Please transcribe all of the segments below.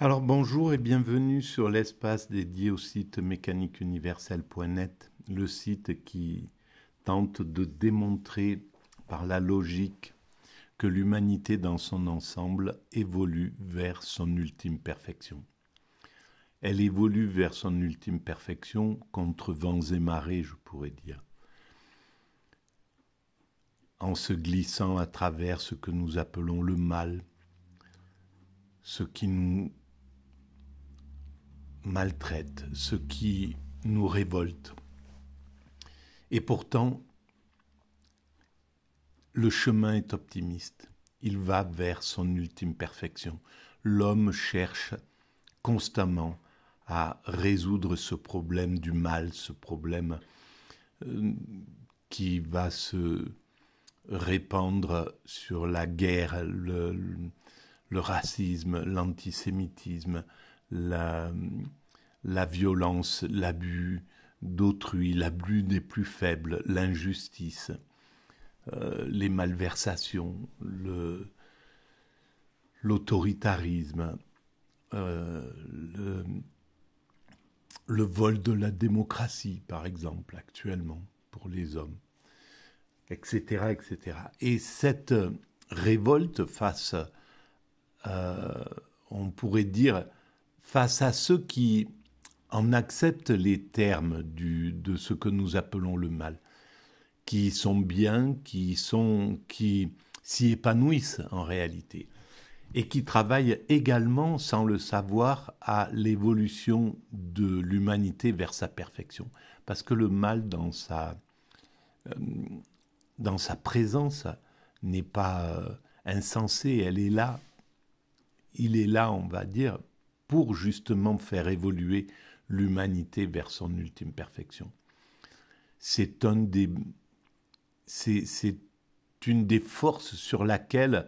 Alors bonjour et bienvenue sur l'espace dédié au site mécaniqueuniverselle.net, le site qui tente de démontrer par la logique que l'humanité dans son ensemble évolue vers son ultime perfection. Elle évolue vers son ultime perfection contre vents et marées, je pourrais dire, en se glissant à travers ce que nous appelons le mal, ce qui nous maltraite, ce qui nous révolte. Et pourtant, le chemin est optimiste. Il va vers son ultime perfection. L'homme cherche constamment à résoudre ce problème du mal, ce problème euh, qui va se répandre sur la guerre, le, racisme, l'antisémitisme, la, la violence, l'abus d'autrui, l'abus des plus faibles, l'injustice, euh, les malversations, l'autoritarisme, euh, le, vol de la démocratie, par exemple, actuellement, pour les hommes, etc. etc. Et cette révolte face, euh, on pourrait dire, face à ceux qui en accepte les termes de ce que nous appelons le mal, qui sont bien, qui sont, qui s'y épanouissent en réalité, et qui travaillent également, sans le savoir, à l'évolution de l'humanité vers sa perfection. Parce que le mal, dans sa, euh, dans sa présence, n'est pas euh, insensé, elle est là, il est là, on va dire, pour justement faire évoluer l'humanité vers son ultime perfection. C'est des, c'est, une des forces sur laquelle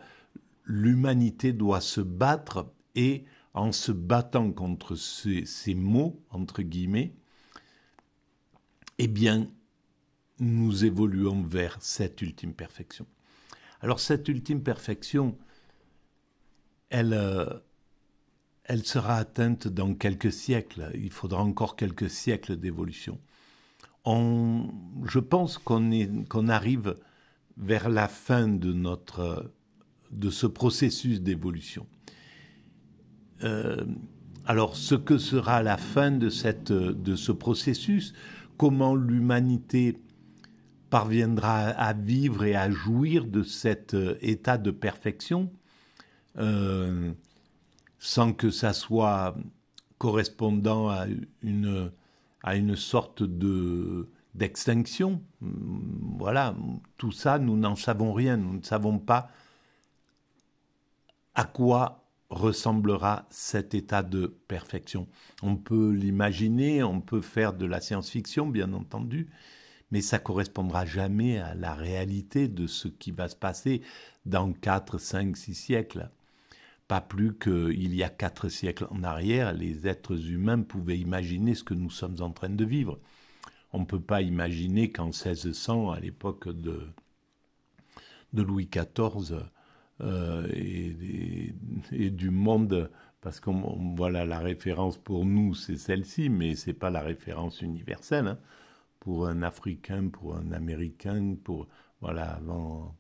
l'humanité doit se battre et en se battant contre ces, mots, entre guillemets, eh bien, nous évoluons vers cette ultime perfection. Alors cette ultime perfection, elle, euh, elle sera atteinte dans quelques siècles. Il faudra encore quelques siècles d'évolution. je pense qu'on arrive vers la fin de, notre, de ce processus d'évolution. Euh, alors, ce que sera la fin de, cette, de ce processus, comment l'humanité parviendra à vivre et à jouir de cet euh, état de perfection, euh, sans que ça soit correspondant à une, sorte d'extinction. Voilà, tout ça, nous n'en savons rien, nous ne savons pas à quoi ressemblera cet état de perfection. On peut l'imaginer, on peut faire de la science-fiction, bien entendu, mais ça correspondra jamais à la réalité de ce qui va se passer dans 4, 5, 6 siècles pas plus qu'il y a quatre siècles en arrière, les êtres humains pouvaient imaginer ce que nous sommes en train de vivre. On ne peut pas imaginer qu'en 1600, à l'époque de, de Louis XIV euh, et, du monde, parce que voilà la référence pour nous, c'est celle-ci, mais ce n'est pas la référence universelle. Hein. pour un Africain, pour un Américain, pour voilà avant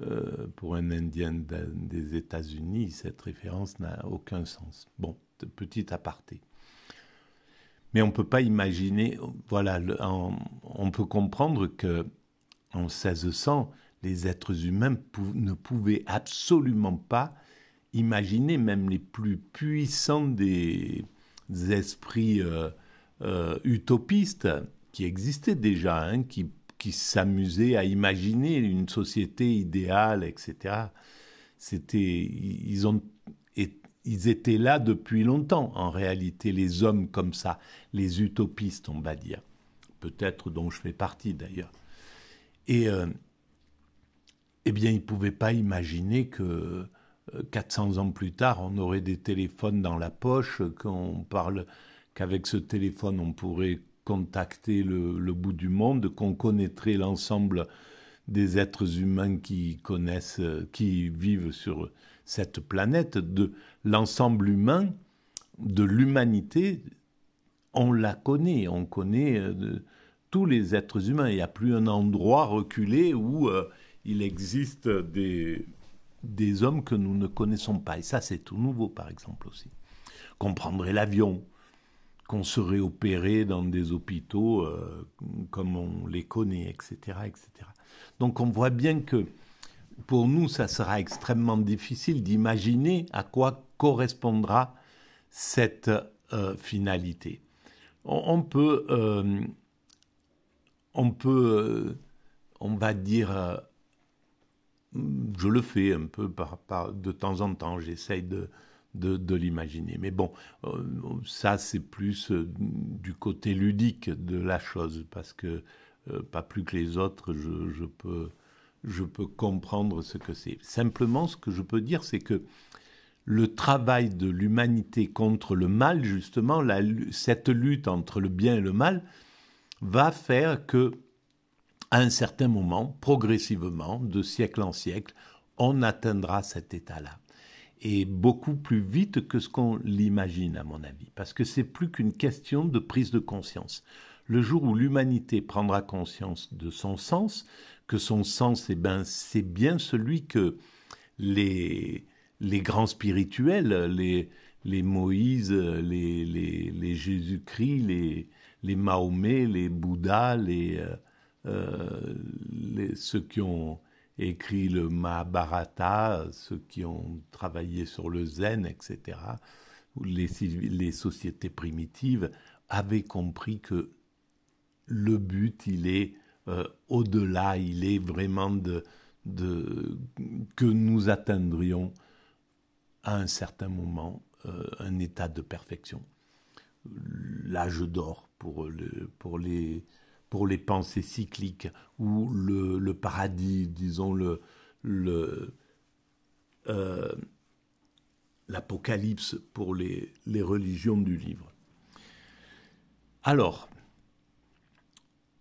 euh, pour un Indien des États-Unis, cette référence n'a aucun sens. Bon, petit aparté. Mais on ne peut pas imaginer, voilà, on peut comprendre que en 1600, les êtres humains ne pouvaient absolument pas imaginer, même les plus puissants des, esprits euh, euh, utopistes qui existaient déjà, hein, qui qui s'amusaient à imaginer une société idéale, etc. C'était, ils ont, ils étaient là depuis longtemps, en réalité, les hommes comme ça, les utopistes, on va dire, peut-être dont je fais partie d'ailleurs. Et euh, eh bien, ils ne pouvaient pas imaginer que 400 euh, ans plus tard, on aurait des téléphones dans la poche, qu'on parle qu'avec ce téléphone, on pourrait contacter le, bout du monde, qu'on connaîtrait l'ensemble des êtres humains qui connaissent, qui vivent sur cette planète, de l'ensemble humain, de l'humanité, on la connaît, on connaît euh, tous les êtres humains. Il n'y a plus un endroit reculé où euh, il existe des, des hommes que nous ne connaissons pas. Et ça, c'est tout nouveau, par exemple, aussi. Qu'on prendrait l'avion, qu'on serait opéré dans des hôpitaux euh, comme on les connaît, etc., etc. Donc on voit bien que pour nous, ça sera extrêmement difficile d'imaginer à quoi correspondra cette euh, finalité. On, peut, on peut, euh, on va dire, je le fais un peu de temps en temps, j'essaye de de, l'imaginer. Mais bon, euh, ça c'est plus euh, du côté ludique de la chose, parce que euh, pas plus que les autres, je, peux, comprendre ce que c'est. Simplement, ce que je peux dire, c'est que le travail de l'humanité contre le mal, justement, cette lutte entre le bien et le mal, va faire que, à un certain moment, progressivement, de siècle en siècle, on atteindra cet état-là et beaucoup plus vite que ce qu'on l'imagine, à mon avis, parce que c'est plus qu'une question de prise de conscience. Le jour où l'humanité prendra conscience de son sens, que son sens, eh ben, c'est bien celui que les, les grands spirituels, les, les Moïse, les, les, Jésus-Christ, les, les Mahomet, les Bouddhas, les, euh, euh, les, ceux qui ont écrit le Mahabharata, ceux qui ont travaillé sur le zen, etc., les, sociétés primitives avaient compris que le but, il est euh, au-delà, il est vraiment de, que nous atteindrions à un certain moment euh, un état de perfection. L'âge d'or pour les pour les pensées cycliques ou le, paradis, disons le, euh, l'Apocalypse pour les, religions du livre. Alors,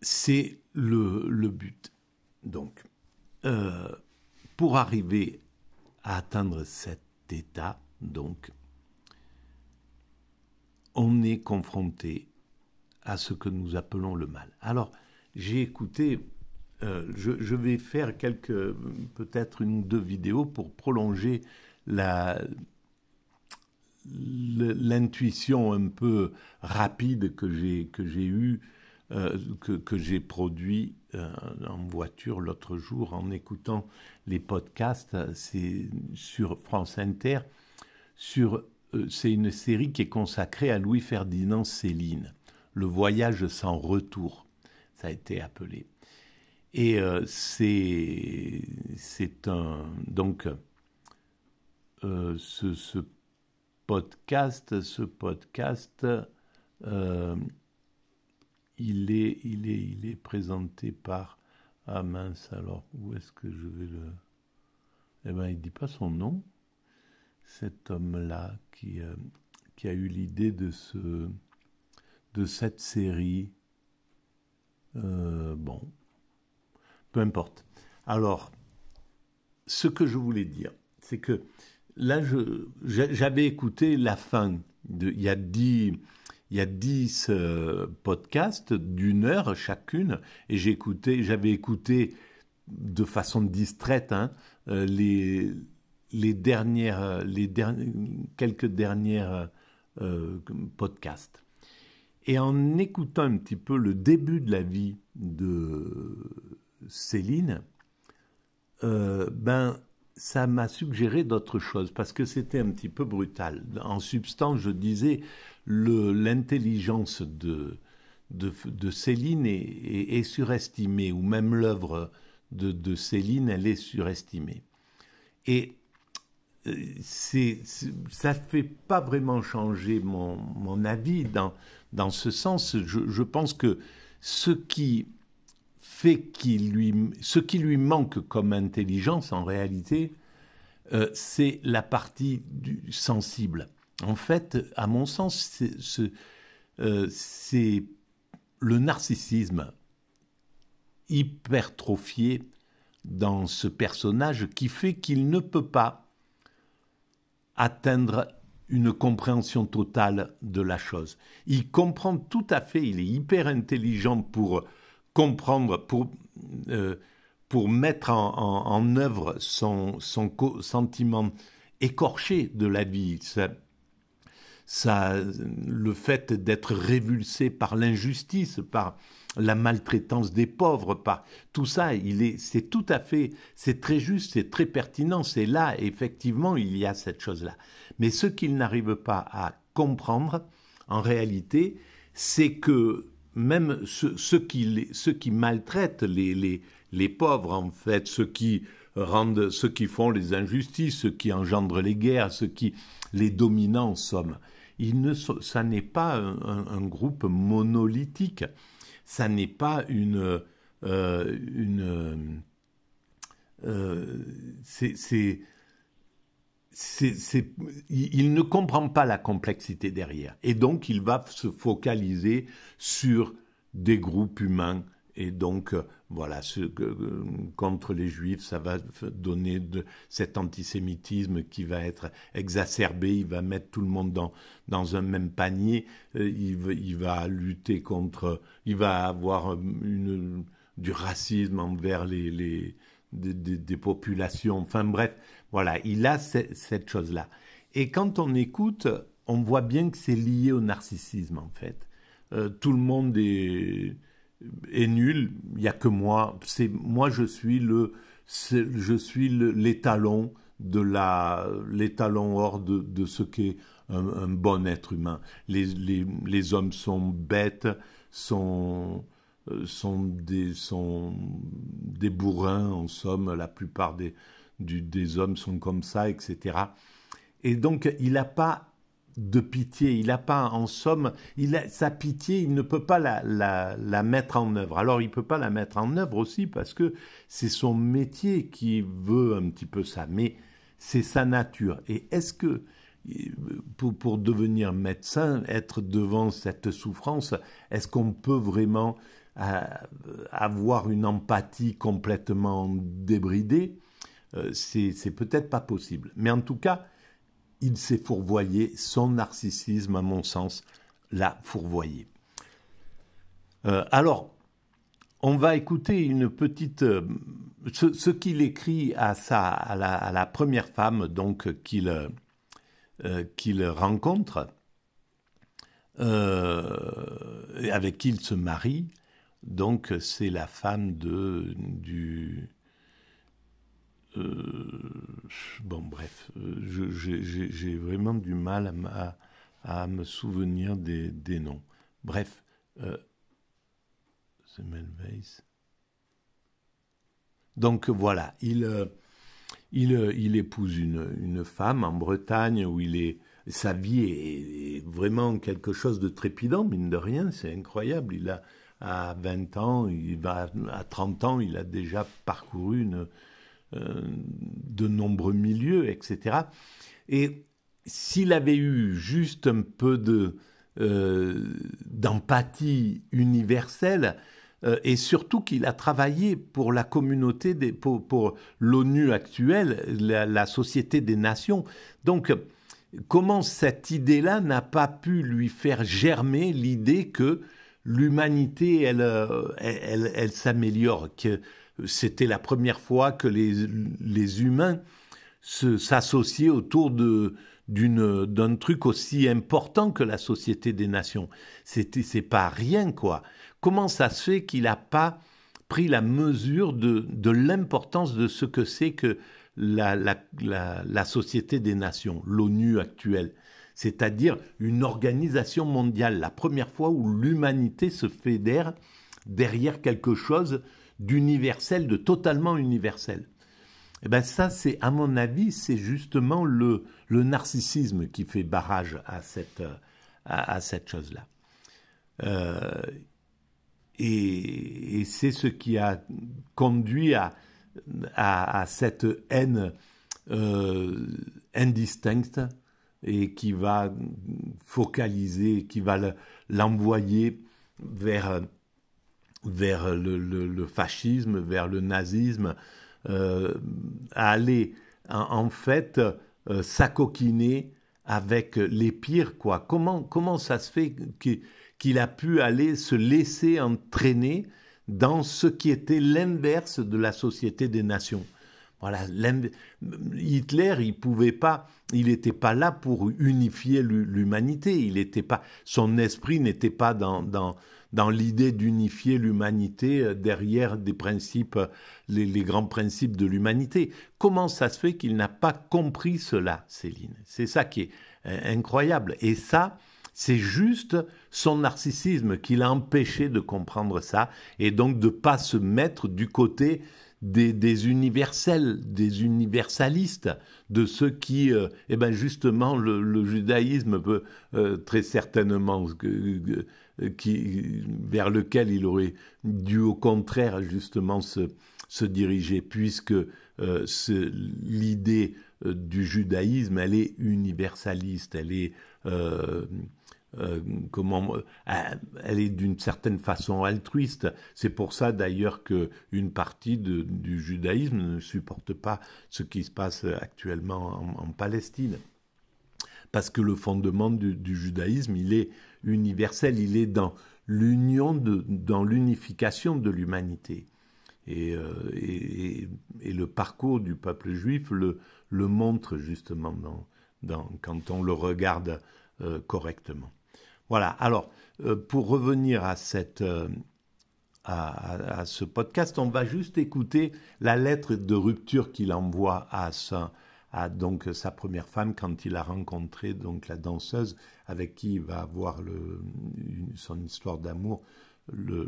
c'est le, but. Donc, euh, pour arriver à atteindre cet état, donc, on est confronté à ce que nous appelons le mal. Alors, j'ai écouté, euh, je, vais faire quelques, peut-être une ou deux vidéos pour prolonger la, l'intuition un peu rapide que j'ai, que j'ai eue, euh, que, que j'ai produit euh, en voiture l'autre jour en écoutant les podcasts, c'est sur France Inter, sur, c'est une série qui est consacrée à Louis-Ferdinand Céline le voyage sans retour, ça a été appelé. Et euh, c'est, c'est un. Donc, euh, ce, podcast, ce podcast, euh, il, est, il, est, il est présenté par. Ah mince, alors, où est-ce que je vais le. Eh bien, il ne dit pas son nom, cet homme-là qui, qui a eu l'idée de ce de cette série. Euh, bon, peu importe. Alors, ce que je voulais dire, c'est que là, j'avais écouté la fin. De, il y a dix, il euh, podcasts d'une heure chacune, et j'avais écouté de façon distraite hein, euh, les, dernières, les quelques dernières podcasts. Et en écoutant un petit peu le début de la vie de Céline, euh, ben, ça m'a suggéré d'autres choses parce que c'était un petit peu brutal. En substance, je disais, l'intelligence de, de, Céline est, surestimée, ou même l'œuvre de, de Céline, elle est surestimée. Et c'est, ça ne fait pas vraiment changer mon, mon avis dans, dans ce sens. Je, pense que ce qui fait qu'il lui, ce qui lui manque comme intelligence en réalité, euh, c'est la partie du sensible. En fait, à mon sens, c'est, euh, c'est le narcissisme hypertrophié dans ce personnage qui fait qu'il ne peut pas atteindre une compréhension totale de la chose. Il comprend tout à fait, il est hyper intelligent pour comprendre, pour, euh, pour mettre en, œuvre son, son sentiment écorché de la vie, le fait d'être révulsé par l'injustice, par la maltraitance des pauvres, par tout ça, il est, c'est tout à fait, c'est très juste, c'est très pertinent, c'est là, effectivement, il y a cette chose-là. Mais ce qu'il n'arrive pas à comprendre, en réalité, c'est que même ceux, qui, qui maltraitent les, les, les pauvres, en fait, ceux qui rendent, ceux qui font les injustices, ceux qui engendrent les guerres, ceux qui, les dominent, en somme, il ne, ça n'est pas un, groupe monolithique, ça n'est pas une... Euh, euh, il ne comprend pas la complexité derrière. Et donc, il va se focaliser sur des groupes humains et donc, euh, voilà, ce, euh, contre les juifs, ça va donner de, cet antisémitisme qui va être exacerbé, il va mettre tout le monde dans, dans un même panier, euh, il, il, va lutter contre, il va avoir une, du racisme envers les, les des, populations, enfin bref, voilà, il a cette chose-là. Et quand on écoute, on voit bien que c'est lié au narcissisme en fait. tout le monde est est nul, il n'y a que moi. C'est moi je suis le je suis l'étalon de la l'étalon hors de, ce qu'est un, bon être humain. Les, les, hommes sont bêtes, sont euh, sont des sont des bourrins en somme. La plupart des du, des hommes sont comme ça, etc. Et donc il n'a pas de pitié. Il n'a pas, en somme, il a, sa pitié, il ne peut pas la, mettre en œuvre. Alors, il ne peut pas la mettre en œuvre aussi parce que c'est son métier qui veut un petit peu ça, mais c'est sa nature. Et est-ce que, pour, devenir médecin, être devant cette souffrance, est-ce qu'on peut vraiment euh, avoir une empathie complètement débridée euh, C'est peut-être pas possible. Mais en tout cas, il s'est fourvoyé, son narcissisme, à mon sens, l'a fourvoyé. Euh, alors, on va écouter une petite... Euh, ce, qu'il écrit à, sa, à, la, première femme donc qu'il euh, rencontre, avec qui il se marie. Donc, c'est la femme de, du bon, bref, euh, j'ai vraiment du mal à, me souvenir des, des noms. Bref, euh, Donc voilà, il, euh, euh, il, épouse une, femme en Bretagne où il est, sa vie est, vraiment quelque chose de trépidant, mine de rien, c'est incroyable. Il a à 20 ans, il va à 30 ans, il a déjà parcouru une, euh, de nombreux milieux, etc. Et s'il avait eu juste un peu euh, d'empathie universelle euh, et surtout qu'il a travaillé pour la communauté, des, pour, l'ONU actuelle, la, Société des Nations. Donc, comment cette idée-là n'a pas pu lui faire germer l'idée que l'humanité, elle, s'améliore, c'était la première fois que les, les humains s'associaient autour d'un truc aussi important que la Société des Nations. C'était c'est pas rien quoi. Comment ça se fait qu'il n'a pas pris la mesure de, l'importance de ce que c'est que la, la, Société des Nations, l'ONU actuelle, c'est-à-dire une organisation mondiale, la première fois où l'humanité se fédère derrière quelque chose d'universel, de totalement universel. et eh bien ça, c'est à mon avis, c'est justement le, le, narcissisme qui fait barrage à cette, à, cette chose-là. Euh, et, c'est ce qui a conduit à, à, cette haine euh, indistincte et qui va focaliser, qui va l'envoyer vers vers le, fascisme, vers le nazisme, euh, à aller en, fait euh, s'acoquiner avec les pires. Quoi. Comment, comment ça se fait qu'il a pu aller se laisser entraîner dans ce qui était l'inverse de la société des nations voilà, Hitler, il pouvait pas, il n'était pas là pour unifier l'humanité. Il n'était pas, son esprit n'était pas dans dans l'idée d'unifier l'humanité euh, derrière des principes, les, grands principes de l'humanité. Comment ça se fait qu'il n'a pas compris cela, Céline C'est ça qui est euh, incroyable. Et ça, c'est juste son narcissisme qui l'a empêché de comprendre ça et donc de pas se mettre du côté des, universels, des universalistes, de ceux qui, euh, eh ben justement, le, judaïsme peut très certainement euh, qui, vers lequel il aurait dû au contraire justement se, diriger, puisque euh, l'idée euh, du judaïsme, elle est universaliste, elle est... est d'une certaine façon altruiste. C'est pour ça d'ailleurs que partie du judaïsme ne supporte pas ce qui se passe actuellement en Palestine parce que le fondement du, judaïsme, il est universel, il est dans l'union, dans l'unification de l'humanité. Euh, et, le parcours du peuple juif le, le montre justement quand on le regarde euh, correctement. Voilà, alors euh, pour revenir à, cette, à, ce podcast, on va juste écouter la lettre de rupture qu'il envoie à, sa, à donc sa première femme quand il a rencontré donc la danseuse avec qui il va avoir son histoire d'amour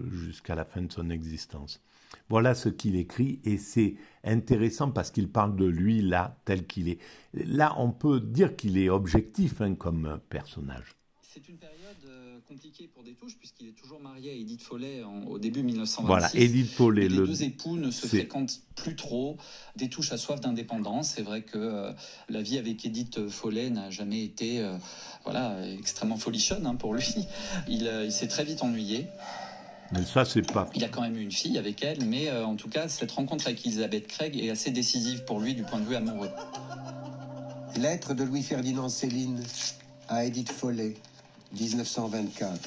jusqu'à la fin de son existence. Voilà ce qu'il écrit et c'est intéressant parce qu'il parle de lui là tel qu'il est. Là on peut dire qu'il est objectif hein, comme personnage. C'est une période euh, compliquée pour des touches, puisqu'il est toujours marié à Edith Follet au début 1926. Voilà, Edith les le... deux époux ne se fréquentent plus trop. Des touches à soif d'indépendance. C'est vrai que euh, la vie avec Edith Follet n'a jamais été euh, voilà, extrêmement folichonne hein, pour lui. Il, s'est très vite ennuyé. Mais ça, c'est pas. Il a quand même eu une fille avec elle, mais en tout cas, cette rencontre avec Elisabeth Craig est assez décisive pour lui du point de vue amoureux. Lettre de Louis-Ferdinand Céline à Edith Follet. 1924.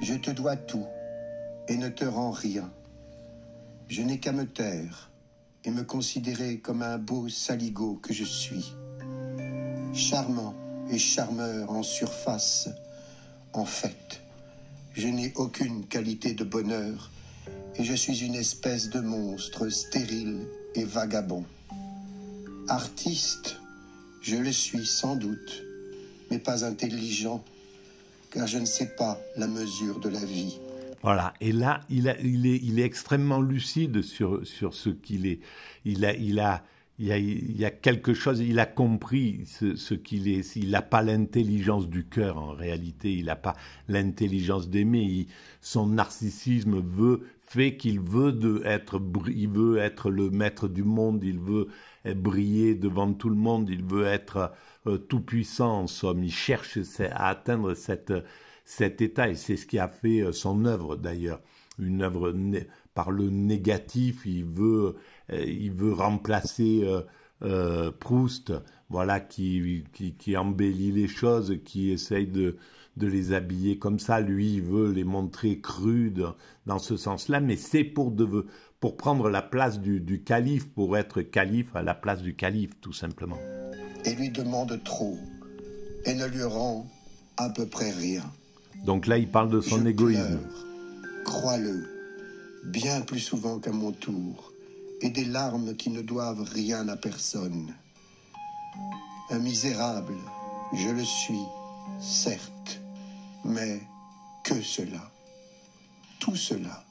Je te dois tout et ne te rends rien. Je n'ai qu'à me taire et me considérer comme un beau saligo que je suis. Charmant et charmeur en surface, en fait, je n'ai aucune qualité de bonheur et je suis une espèce de monstre stérile et vagabond. Artiste, je le suis sans doute, mais pas intelligent, car je ne sais pas la mesure de la vie. Voilà, et là, il, est, extrêmement lucide sur, sur ce qu'il est. Il a, il a, il, quelque chose, il a compris ce, qu'il est. Il n'a pas l'intelligence du cœur en réalité, il n'a pas l'intelligence d'aimer. Son narcissisme veut, fait qu'il veut, de être, il veut être le maître du monde, il veut briller devant tout le monde, il veut être euh, tout-puissant, en somme. Il cherche à atteindre cet état, et c'est ce qui a fait euh, son œuvre d'ailleurs. Une œuvre par le négatif, il veut, euh, il veut remplacer Proust, voilà, qui, embellit les choses, qui essaye de, de les habiller comme ça. Lui, il veut les montrer crudes dans ce sens-là, mais c'est pour, de, pour prendre la place du, calife, pour être calife à la place du calife, tout simplement. Et lui demande trop, et ne lui rend à peu près rien. Donc là, il parle de son égoïsme. Crois-le, bien plus souvent qu'à mon tour, et des larmes qui ne doivent rien à personne. Un misérable, je le suis, certes, mais que cela, tout cela.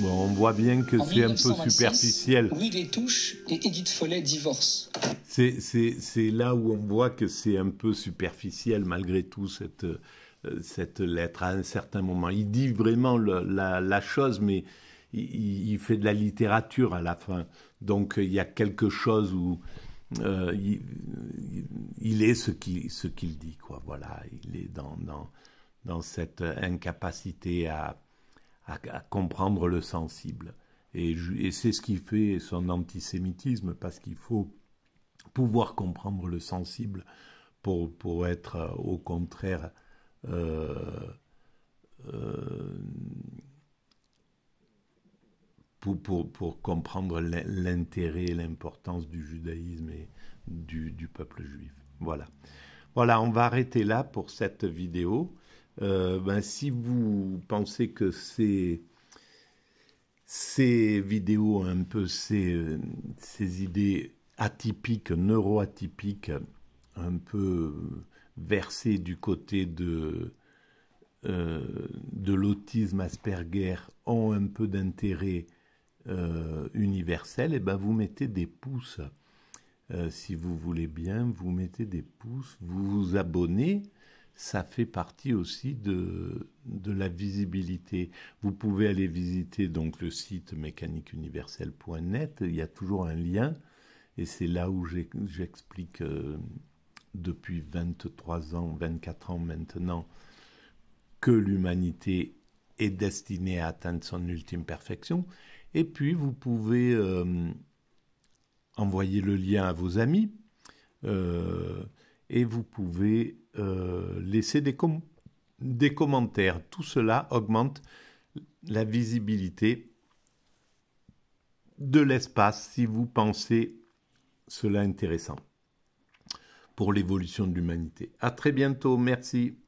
on voit bien que c'est un peu superficiel. Oui, les touches et Edith Follet divorcent. C'est, là où on voit que c'est un peu superficiel malgré tout cette, euh, lettre à un certain moment. Il dit vraiment la, chose, mais il, fait de la littérature à la fin. Donc euh, il y a quelque chose où euh, il, est ce qu'il, dit. Quoi. Voilà, il est dans cette incapacité à à, comprendre le sensible. Et, et c'est ce qui fait son antisémitisme, parce qu'il faut pouvoir comprendre le sensible pour, pour être euh, au contraire euh, euh, pour, pour, pour, comprendre l'intérêt et l'importance du judaïsme et du, du, peuple juif. Voilà. Voilà, on va arrêter là pour cette vidéo. Euh, ben, si vous pensez que ces, ces vidéos, un peu ces, ces idées atypiques, neuroatypiques, un peu versées du côté de, euh, de l'autisme Asperger ont un peu d'intérêt euh, universel, et eh ben vous mettez des pouces. si vous voulez bien, vous mettez des pouces, vous vous abonnez ça fait partie aussi de, de la visibilité. Vous pouvez aller visiter donc le site mécaniqueuniverselle.net, il y a toujours un lien, et c'est là où j'explique euh, depuis 23 ans, 24 ans maintenant, que l'humanité est destinée à atteindre son ultime perfection. Et puis, vous pouvez euh, envoyer le lien à vos amis. Euh, et vous pouvez euh, laisser des, des commentaires. Tout cela augmente la visibilité de l'espace si vous pensez cela intéressant pour l'évolution de l'humanité. À très bientôt, merci.